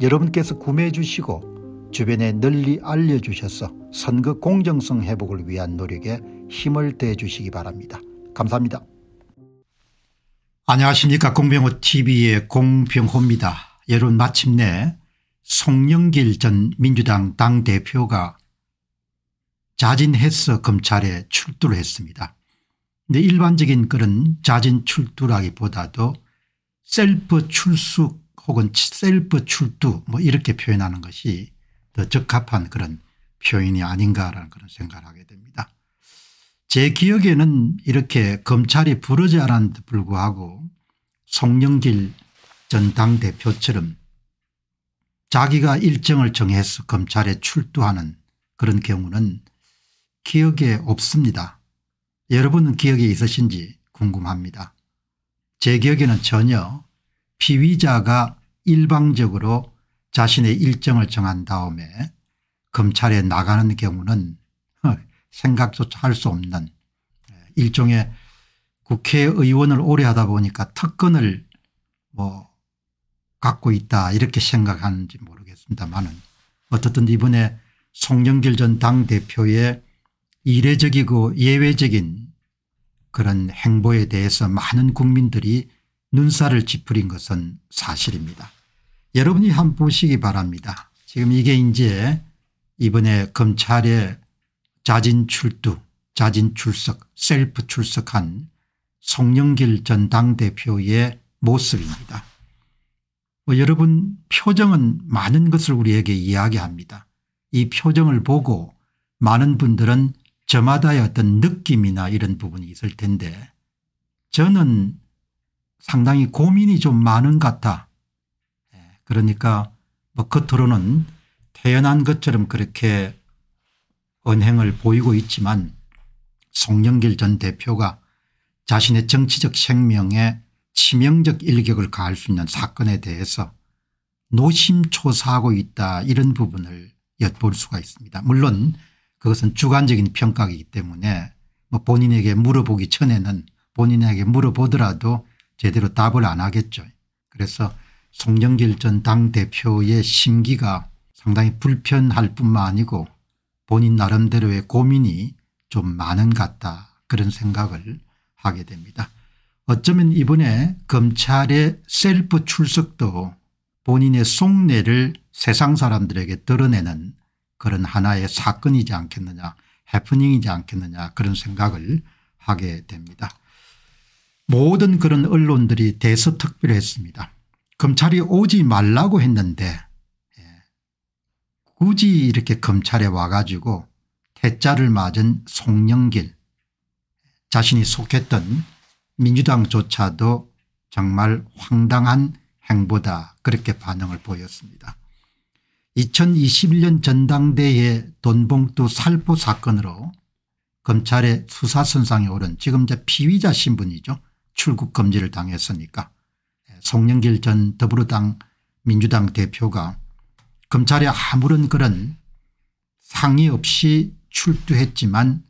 여러분께서 구매해 주시고 주변에 널리 알려주셔서 선거 공정성 회복을 위한 노력에 힘을 대 주시기 바랍니다. 감사합니다. 안녕하십니까 공병호TV의 공병호입니다. 여러분 마침내 송영길 전 민주당 당대표가 자진해서 검찰에 출두를 했습니다. 근데 일반적인 그런 자진 출두라기보다도 셀프 출석 혹은 셀프 출두 뭐 이렇게 표현하는 것이 더 적합한 그런 표현이 아닌가라는 그런 생각을 하게 됩니다. 제 기억에는 이렇게 검찰이 부르지 않았는데 불구하고 송영길 전 당대표처럼 자기가 일정을 정해서 검찰에 출두하는 그런 경우는 기억에 없습니다. 여러분은 기억에 있으신지 궁금합니다. 제 기억에는 전혀 피의자가 일방적으로 자신의 일정을 정한 다음에 검찰에 나가는 경우는 생각조차 할 수 없는 예, 일종의 국회의원을 오래 하다 보니까 특권을 뭐 갖고 있다 이렇게 생각하는지 모르겠습니다만은 어떻든 이번에 송영길 전 당대표의 이례적이고 예외적인 그런 행보에 대해서 많은 국민들이 눈살을 찌푸린 것은 사실입니다. 여러분이 한번 보시기 바랍니다. 지금 이게 이제 이번에 검찰의 자진 출두 자진 출석 셀프 출석한 송영길 전 당대표의 모습입니다. 뭐 여러분 표정은 많은 것을 우리에게 이야기합니다. 이 표정을 보고 많은 분들은 저마다의 어떤 느낌이나 이런 부분이 있을 텐데 저는 상당히 고민이 좀 많은 같아 그러니까 뭐 겉으로는 그 태어난 것처럼 그렇게 언행을 보이고 있지만 송영길 전 대표가 자신의 정치적 생명에 치명적 일격을 가할 수 있는 사건에 대해서 노심초사하고 있다 이런 부분을 엿볼 수가 있습니다. 물론 그것은 주관적인 평가이기 때문에 뭐 본인에게 물어보기 전에는 본인에게 물어보더라도 제대로 답을 안 하겠죠. 그래서 송영길 전 당대표의 심기가 상당히 불편할 뿐만 아니고 본인 나름대로의 고민이 좀 많은 같다 그런 생각을 하게 됩니다. 어쩌면 이번에 검찰의 셀프 출석도 본인의 속내를 세상 사람들에게 드러내는 그런 하나의 사건이지 않겠느냐 해프닝이지 않겠느냐 그런 생각을 하게 됩니다. 모든 그런 언론들이 대서특필했습니다. 검찰이 오지 말라고 했는데 예, 굳이 이렇게 검찰에 와가지고 퇴짜를 맞은 송영길 자신이 속했던 민주당조차도 정말 황당한 행보다 그렇게 반응을 보였습니다. 2021년 전당대회 돈봉투 살포 사건으로 검찰의 수사선상에 오른 지금 이제 피의자 신분이죠. 출국 금지를 당했으니까 송영길 전 더불어당 민주당 대표가 검찰에 아무런 그런 상의 없이 출두했지만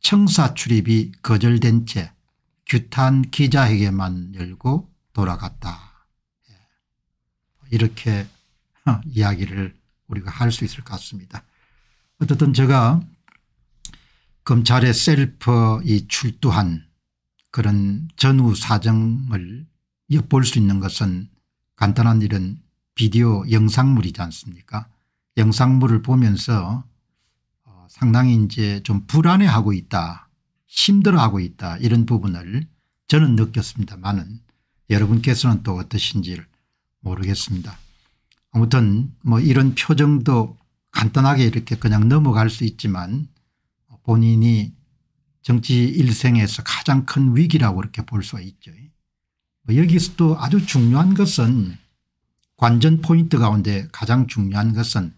청사 출입이 거절된 채 규탄 기자에게만 열고 돌아갔다. 예. 이렇게 어, 이야기를 우리가 할 수 있을 것 같습니다. 어쨌든 제가 검찰의 셀프 이 출두한 그런 전후 사정을 엿볼 수 있는 것은 간단한 일은 비디오 영상물이지 않습니까 영상물을 보면서 어, 상당히 이제 좀 불안해하고 있다 힘들어하고 있다 이런 부분을 저는 느꼈습니다만은 여러분께서는 또 어떠신지 모르겠습니다. 아무튼 뭐 이런 표정도 간단하게 이렇게 그냥 넘어갈 수 있지만 본인이 정치 일생에서 가장 큰 위기라고 이렇게 볼수 있죠. 뭐 여기서 또 아주 중요한 것은 관전 포인트 가운데 가장 중요한 것은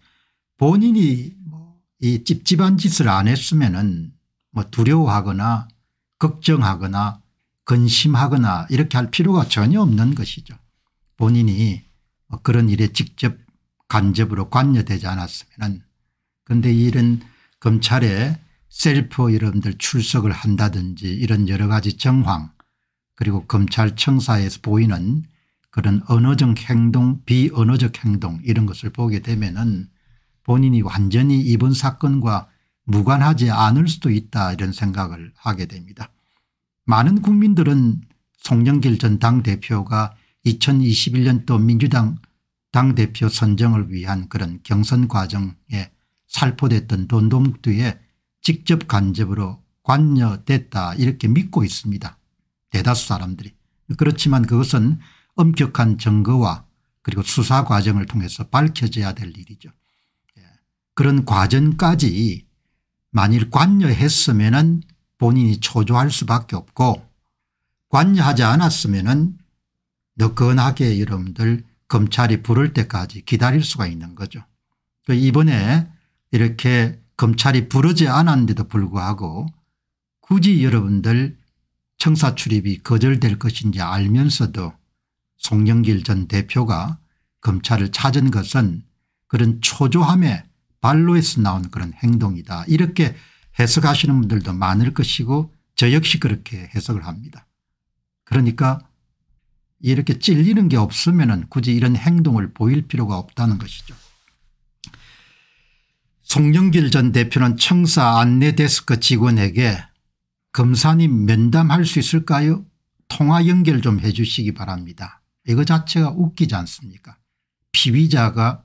본인이 뭐 이 찝찝한 짓을 안 했으면은 뭐 두려워하거나 걱정하거나 근심하거나 이렇게 할 필요가 전혀 없는 것이죠. 본인이 뭐 그런 일에 직접 간접으로 관여되지 않았으면은 그런데 이런 검찰에 셀프 여러분들 출석을 한다든지 이런 여러 가지 정황 그리고 검찰청사에서 보이는 그런 언어적 행동 비언어적 행동 이런 것을 보게 되면 은 본인이 완전히 이번 사건과 무관하지 않을 수도 있다 이런 생각을 하게 됩니다. 많은 국민들은 송영길 전 당대표가 2021년도 민주당 당대표 선정을 위한 그런 경선 과정에 살포됐던 돈동두에 직접 간접으로 관여됐다 이렇게 믿고 있습니다. 대다수 사람들이. 그렇지만 그것은 엄격한 증거와 그리고 수사 과정을 통해서 밝혀져야 될 일이죠. 예. 그런 과정까지 만일 관여했으면 은 본인이 초조할 수밖에 없고 관여하지 않았으면 은 너끈하게 여러분들 검찰이 부를 때까지 기다릴 수가 있는 거죠. 이번에 이렇게 검찰이 부르지 않았는데도 불구하고 굳이 여러분들 청사 출입이 거절될 것인지 알면서도 송영길 전 대표가 검찰을 찾은 것은 그런 초조함에 발로에서 나온 그런 행동이다 이렇게 해석하시는 분들도 많을 것이고 저 역시 그렇게 해석을 합니다. 그러니까 이렇게 찔리는 게 없으면 굳이 이런 행동을 보일 필요가 없다는 것이죠. 송영길 전 대표는 청사 안내 데스크 직원에게 검사님 면담할 수 있을까요 통화 연결 좀 해 주시기 바랍니다. 이거 자체가 웃기지 않습니까 피의자가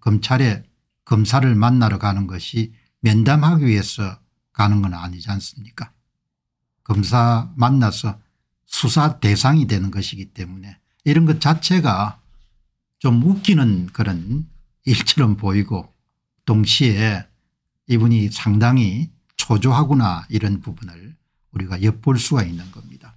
검찰에 검사를 만나러 가는 것이 면담하기 위해서 가는 건 아니지 않습니까 검사 만나서 수사 대상이 되는 것이기 때문에 이런 것 자체가 좀 웃기는 그런 일처럼 보이고 동시에 이분이 상당히 초조하구나 이런 부분을 우리가 엿볼 수가 있는 겁니다.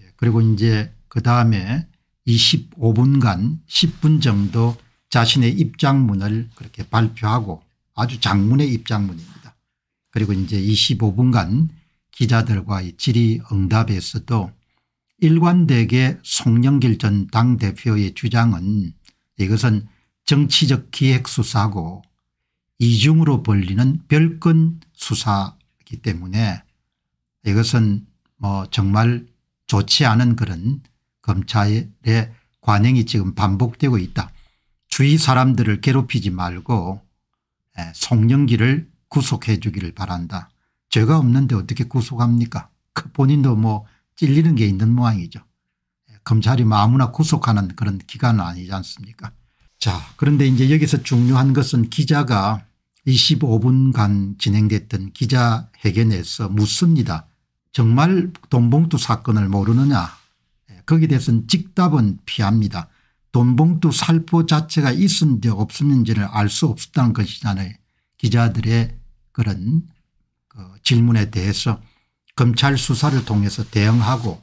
예, 그리고 이제 그 다음에 25분간 10분 정도 자신의 입장문을 그렇게 발표하고 아주 장문의 입장문입니다. 그리고 이제 25분간 기자들과의 질의응답에서도 일관되게 송영길 전 당대표의 주장은 이것은 정치적 기획수사고 이중으로 벌리는 별건 수사기 때문에 이것은 뭐 정말 좋지 않은 그런 검찰의 관행이 지금 반복되고 있다. 주위 사람들을 괴롭히지 말고 예, 송영기를 구속해 주기를 바란다. 죄가 없는데 어떻게 구속합니까 그 본인도 뭐 찔리는 게 있는 모양이죠. 예, 검찰이 뭐 아무나 구속하는 그런 기간은 아니지 않습니까 자 그런데 이제 여기서 중요한 것은 기자가 25분간 진행됐던 기자회견에서 묻습니다. 정말 돈봉투 사건을 모르느냐 예, 거기에 대해서는 직답은 피합니다. 돈봉투 살포 자체가 있었는지 없었는지를 알 수 없었다는 것이잖아요. 기자들의 그런 그 질문에 대해서 검찰 수사를 통해서 대응하고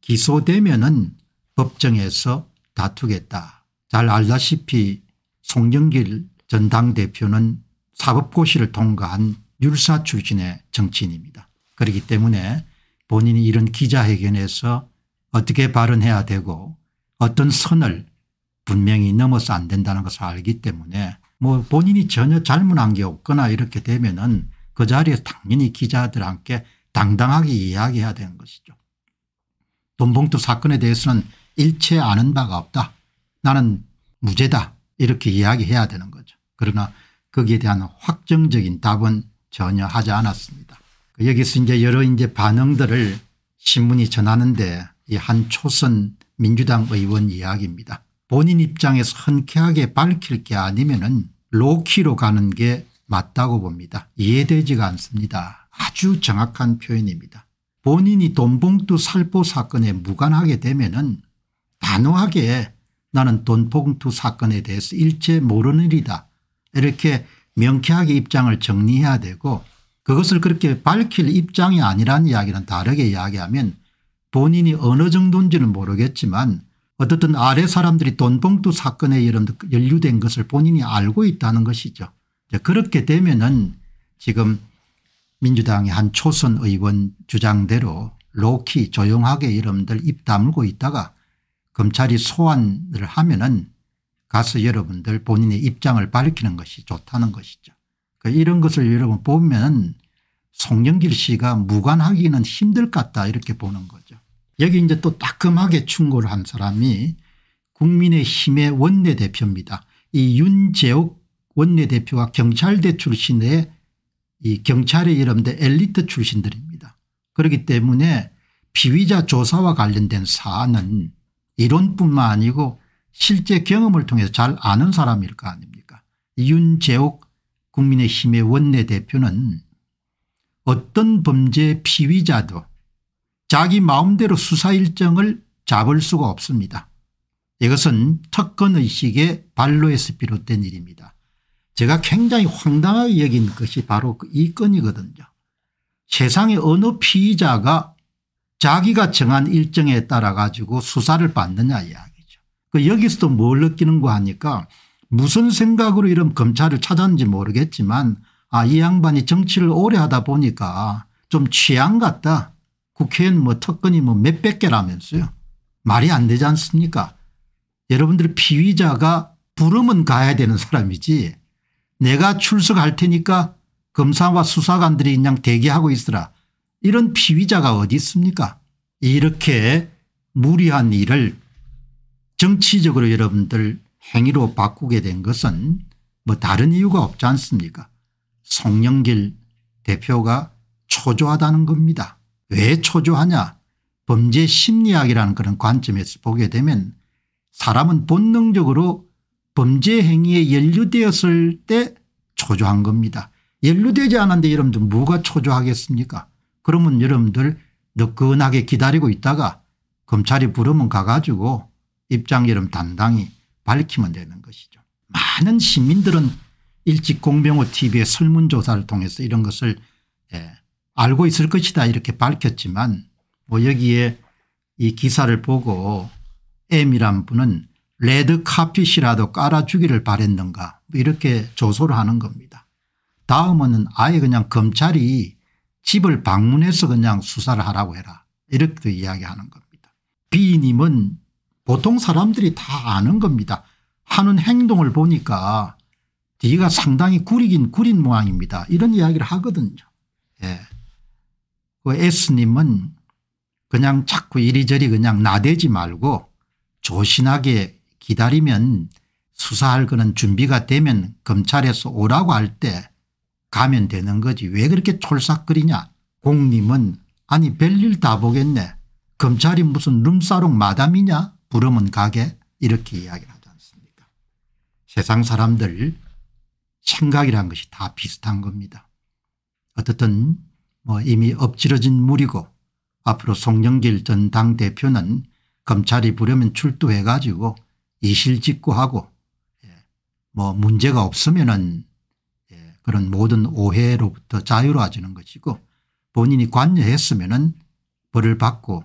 기소되면 은 법정에서 다투겠다. 잘 알다시피 송영길 전당대표는 사법고시를 통과한 율사 출신의 정치인입니다. 그렇기 때문에 본인이 이런 기자회견에서 어떻게 발언해야 되고 어떤 선을 분명히 넘어서 안 된다는 것을 알기 때문에 뭐 본인이 전혀 잘못한 게 없거나 이렇게 되면은 그 자리에서 당연히 기자들한테 당당하게 이야기해야 되는 것이죠. 돈봉투 사건에 대해서는 일체 아는 바가 없다. 나는 무죄다. 이렇게 이야기해야 되는 거죠. 그러나 거기에 대한 확정적인 답은 전혀 하지 않았습니다. 그 여기서 이제 여러 이제 반응들을 신문이 전하는데 이 한 초선 민주당 의원 이야기입니다. 본인 입장에서 흔쾌하게 밝힐 게 아니면은 로키로 가는 게 맞다고 봅니다. 이해되지가 않습니다. 아주 정확한 표현입니다. 본인이 돈봉투 살포 사건에 무관하게 되면은 단호하게 나는 돈봉투 사건에 대해서 일체 모르는 일이다 이렇게 명쾌하게 입장을 정리해야 되고 그것을 그렇게 밝힐 입장이 아니란 이야기는 다르게 이야기하면 본인이 어느 정도인지는 모르겠지만 어떻든 아래 사람들이 돈봉투 사건에 연루된 것을 본인이 알고 있다는 것이죠. 그렇게 되면은 지금 민주당의 한 초선 의원 주장대로 로키 조용하게 이름들 입 다물고 있다가 검찰이 소환을 하면은 가서 여러분들 본인의 입장을 밝히는 것이 좋다는 것이죠. 그 이런 것을 여러분 보면 송영길 씨가 무관하기는 힘들 것 같다 이렇게 보는 거죠. 여기 이제 또 따끔하게 충고를 한 사람이 국민의힘의 원내대표입니다. 이 윤재욱 원내대표가 경찰대 출신의 이 경찰에 이름된 엘리트 출신들입니다. 그렇기 때문에 피의자 조사와 관련된 사안은 이론뿐만 아니고 실제 경험을 통해서 잘 아는 사람일 거 아닙니까 윤재옥 국민의힘의 원내대표는 어떤 범죄 피의자도 자기 마음대로 수사 일정을 잡을 수가 없습니다. 이것은 특권의식의 발로에서 비롯된 일입니다. 제가 굉장히 황당하게 여긴 것이 바로 그 이 건이거든요. 세상에 어느 피의자가 자기가 정한 일정에 따라 가지고 수사를 받느냐 이야기. 그 여기서도 뭘 느끼는 거 하니까 무슨 생각으로 이런 검찰을 찾았는지 모르겠지만 아 이 양반이 정치를 오래 하다 보니까 좀 취향 같다. 국회의원 뭐 특권이 뭐 몇 백 개라면서요. 말이 안 되지 않습니까 여러분들 피의자가 부름은 가야 되는 사람이지 내가 출석할 테니까 검사와 수사관들이 그냥 대기하고 있으라 이런 피의자가 어디 있습니까 이렇게 무리한 일을 정치적으로 여러분들 행위로 바꾸게 된 것은 뭐 다른 이유가 없지 않습니까 송영길 대표가 초조하다는 겁니다. 왜 초조하냐 범죄 심리학이라는 그런 관점에서 보게 되면 사람은 본능적으로 범죄 행위에 연루되었을 때 초조한 겁니다. 연루되지 않았는데 여러분들 뭐가 초조하겠습니까 그러면 여러분들 너끈하게 기다리고 있다가 검찰이 부르면 가가지고 입장이름 담당이 밝히면 되는 것이죠. 많은 시민들은 일찍 공병호 tv의 설문조사를 통해서 이런 것을 예, 알고 있을 것이다 이렇게 밝혔지만 뭐 여기에 이 기사를 보고 M이란 분은 레드 카펫이라도 깔아주기를 바랬는가 뭐 이렇게 조소를 하는 겁니다. 다음은 아예 그냥 검찰이 집을 방문해서 그냥 수사를 하라고 해라 이렇게 이야기하는 겁니다. B님은 보통 사람들이 다 아는 겁니다. 하는 행동을 보니까 네가 상당히 구리긴 구린 모양입니다. 이런 이야기를 하거든요. 예. 그 S님은 그냥 자꾸 이리저리 그냥 나대지 말고 조신하게 기다리면 수사할 거는 준비가 되면 검찰에서 오라고 할 때 가면 되는 거지 왜 그렇게 촐싹거리냐 공님은 아니 별일 다 보겠네 검찰이 무슨 룸사롱 마담이냐 부름은 가게 이렇게 이야기를 하지 않습니까 세상 사람들 생각이란 것이 다 비슷한 겁니다. 어떻든 뭐 이미 엎질러진 물이고 앞으로 송영길 전 당대표는 검찰이 부르면 출두해 가지고 이실직고하고 예, 뭐 문제가 없으면은 예, 그런 모든 오해로부터 자유로워지는 것이고 본인이 관여했으면은 벌을 받고